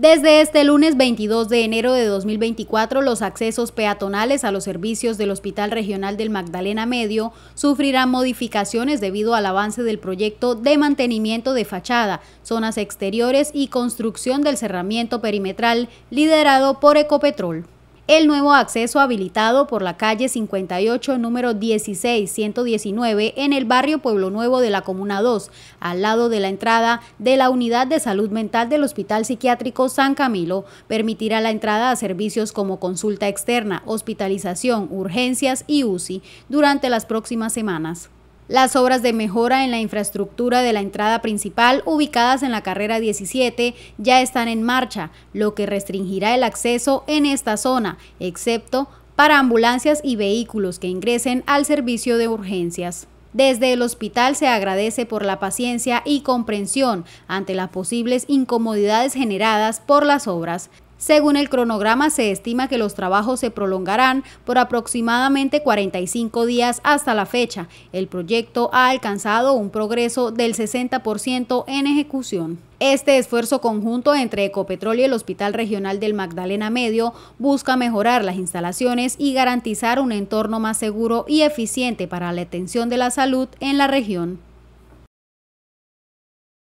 Desde este lunes 22 de enero de 2024, los accesos peatonales a los servicios del Hospital Regional del Magdalena Medio sufrirán modificaciones debido al avance del proyecto de mantenimiento de fachada, zonas exteriores y construcción del cerramiento perimetral liderado por Ecopetrol el nuevo acceso habilitado por la calle 58, número 16119, en el barrio Pueblo Nuevo de la Comuna 2, al lado de la entrada de la Unidad de Salud Mental del Hospital Psiquiátrico San Camilo, permitirá la entrada a servicios como consulta externa, hospitalización, urgencias y UCI durante las próximas semanas. Las obras de mejora en la infraestructura de la entrada principal, ubicadas en la carrera 17, ya están en marcha, lo que restringirá el acceso en esta zona, excepto para ambulancias y vehículos que ingresen al servicio de urgencias. Desde el hospital se agradece por la paciencia y comprensión ante las posibles incomodidades generadas por las obras. Según el cronograma, se estima que los trabajos se prolongarán por aproximadamente 45 días hasta la fecha. El proyecto ha alcanzado un progreso del 60% en ejecución. Este esfuerzo conjunto entre Ecopetrol y el Hospital Regional del Magdalena Medio busca mejorar las instalaciones y garantizar un entorno más seguro y eficiente para la atención de la salud en la región.